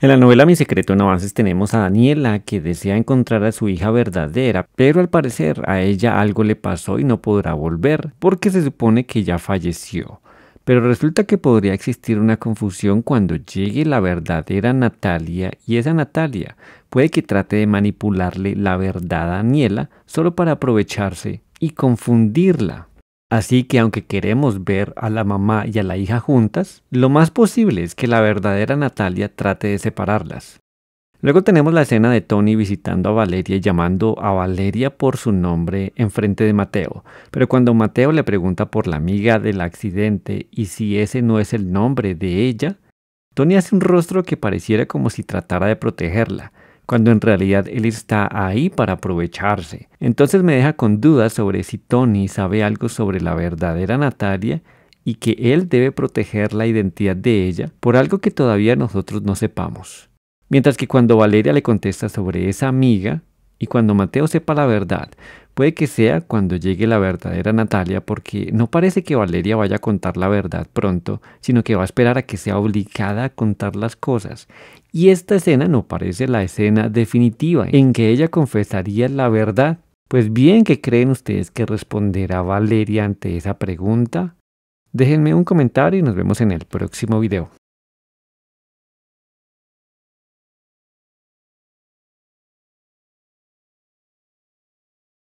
En la novela Mi secreto en avances tenemos a Daniela que desea encontrar a su hija verdadera, pero al parecer a ella algo le pasó y no podrá volver, porque se supone que ya falleció. Pero resulta que podría existir una confusión cuando llegue la verdadera Natalia y esa Natalia puede que trate de manipularle la verdad a Daniela solo para aprovecharse y confundirla. Así que aunque queremos ver a la mamá y a la hija juntas, lo más posible es que la verdadera Natalia trate de separarlas. Luego tenemos la escena de Tony visitando a Valeria y llamando a Valeria por su nombre en frente de Mateo, pero cuando Mateo le pregunta por la amiga del accidente y si ese no es el nombre de ella, Tony hace un rostro que pareciera como si tratara de protegerla, cuando en realidad él está ahí para aprovecharse. Entonces me deja con dudas sobre si Tony sabe algo sobre la verdadera Natalia y que él debe proteger la identidad de ella por algo que todavía nosotros no sepamos. Mientras que cuando Valeria le contesta sobre esa amiga y cuando Mateo sepa la verdad, Puede que sea cuando llegue la verdadera Natalia porque no parece que Valeria vaya a contar la verdad pronto, sino que va a esperar a que sea obligada a contar las cosas. Y esta escena no parece la escena definitiva en que ella confesaría la verdad. Pues bien, ¿qué creen ustedes que responderá Valeria ante esa pregunta? Déjenme un comentario y nos vemos en el próximo video.